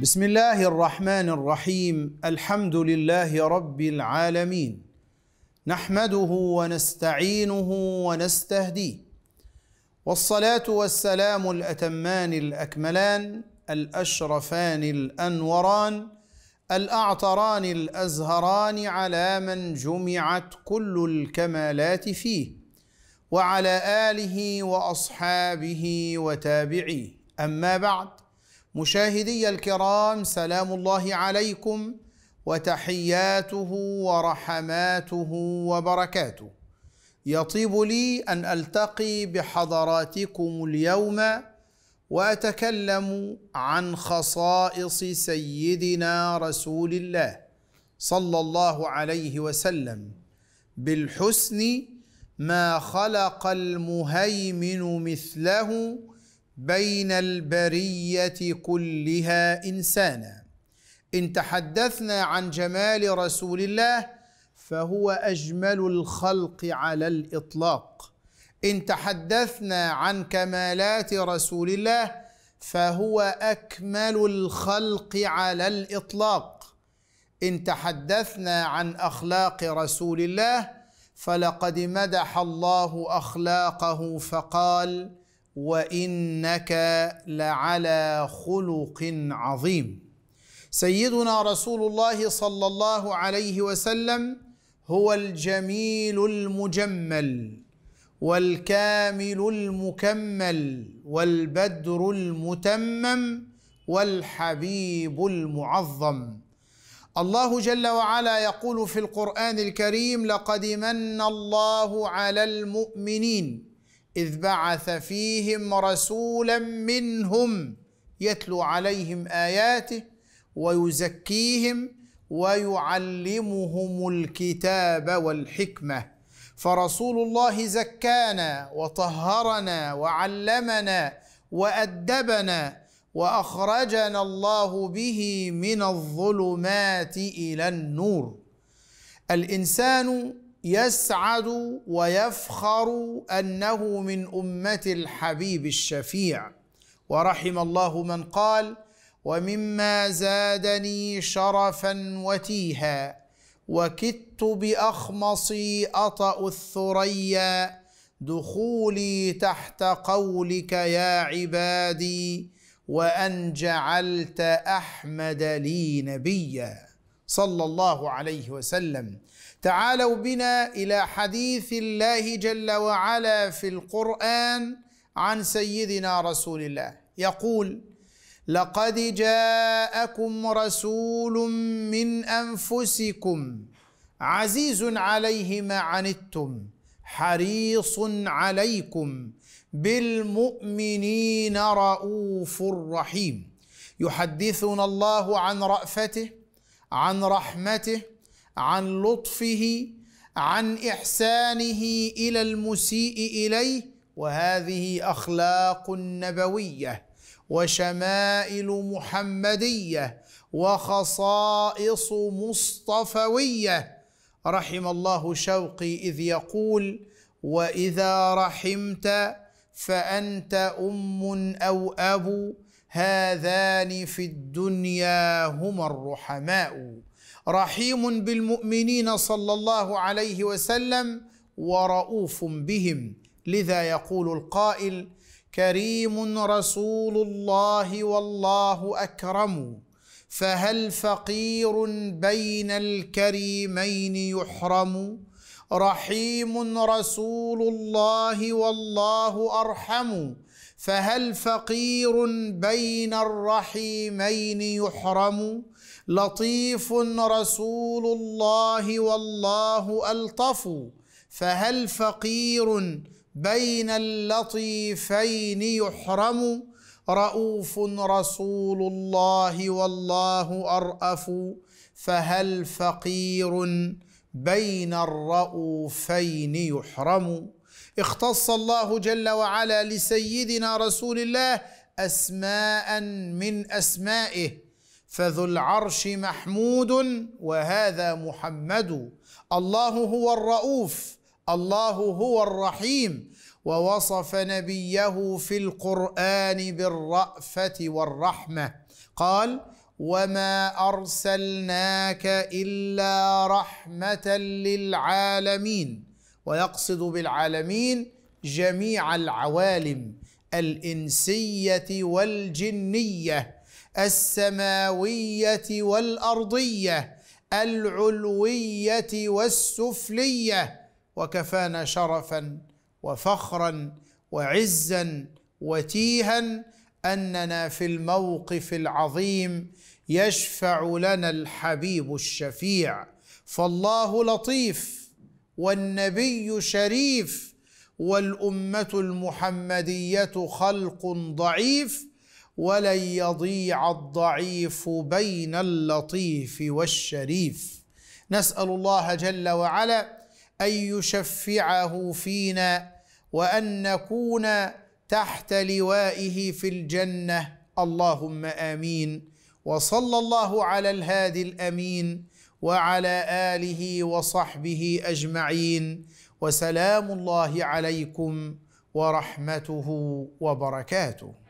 بسم الله الرحمن الرحيم الحمد لله رب العالمين نحمده ونستعينه ونستهديه والصلاه والسلام الاتمان الاكملان الاشرفان الانوران الاعطران الازهران على من جمعت كل الكمالات فيه وعلى اله واصحابه وتابعيه اما بعد مشاهدي الكرام سلام الله عليكم وتحياته ورحماته وبركاته يطيب لي ان التقي بحضراتكم اليوم واتكلم عن خصائص سيدنا رسول الله صلى الله عليه وسلم بالحسن ما خلق المهيمن مثله بين البريه كلها انسانا ان تحدثنا عن جمال رسول الله فهو اجمل الخلق على الاطلاق ان تحدثنا عن كمالات رسول الله فهو اكمل الخلق على الاطلاق ان تحدثنا عن اخلاق رسول الله فلقد مدح الله اخلاقه فقال وانك لعلى خلق عظيم سيدنا رسول الله صلى الله عليه وسلم هو الجميل المجمل والكامل المكمل والبدر المتمم والحبيب المعظم الله جل وعلا يقول في القران الكريم لقد من الله على المؤمنين إذ بعث فيهم رسولا منهم يتلو عليهم آياته ويزكيهم ويعلمهم الكتاب والحكمة فرسول الله زكانا وطهرنا وعلمنا وأدبنا وأخرجنا الله به من الظلمات إلى النور الإنسان يسعد ويفخر انه من امه الحبيب الشفيع ورحم الله من قال ومما زادني شرفا وتيها وكدت باخمصي اطا الثريا دخولي تحت قولك يا عبادي وان جعلت احمد لي نبيا صلى الله عليه وسلم تعالوا بنا الى حديث الله جل وعلا في القران عن سيدنا رسول الله يقول لقد جاءكم رسول من انفسكم عزيز عليه ما عنتم حريص عليكم بالمؤمنين رؤوف رحيم يحدثنا الله عن رأفته عن رحمته عن لطفه عن احسانه الى المسيء اليه وهذه اخلاق نبويه وشمائل محمديه وخصائص مصطفويه رحم الله شوقي اذ يقول واذا رحمت فانت ام او اب هذان في الدنيا هما الرحماء رحيم بالمؤمنين صلى الله عليه وسلم ورؤوف بهم لذا يقول القائل كريم رسول الله والله اكرم فهل فقير بين الكريمين يحرم رحيم رسول الله والله ارحم فهل فقير بين الرحيمين يحرم لطيف رسول الله والله الطف فهل فقير بين اللطيفين يحرم رؤوف رسول الله والله أرأف فهل فقير بين الرؤوفين يحرم اختص الله جل وعلا لسيدنا رسول الله اسماء من اسمائه فذو العرش محمود وهذا محمد الله هو الرؤوف الله هو الرحيم ووصف نبيه في القران بالرافه والرحمه قال وما ارسلناك الا رحمه للعالمين ويقصد بالعالمين جميع العوالم الانسيه والجنيه السماويه والارضيه العلويه والسفليه وكفانا شرفا وفخرا وعزا وتيها اننا في الموقف العظيم يشفع لنا الحبيب الشفيع فالله لطيف والنبي شريف والامه المحمديه خلق ضعيف ولن يضيع الضعيف بين اللطيف والشريف نسال الله جل وعلا ان يشفعه فينا وان نكون تحت لوائه في الجنه اللهم امين وصلى الله على الهادي الامين وعلى اله وصحبه اجمعين وسلام الله عليكم ورحمته وبركاته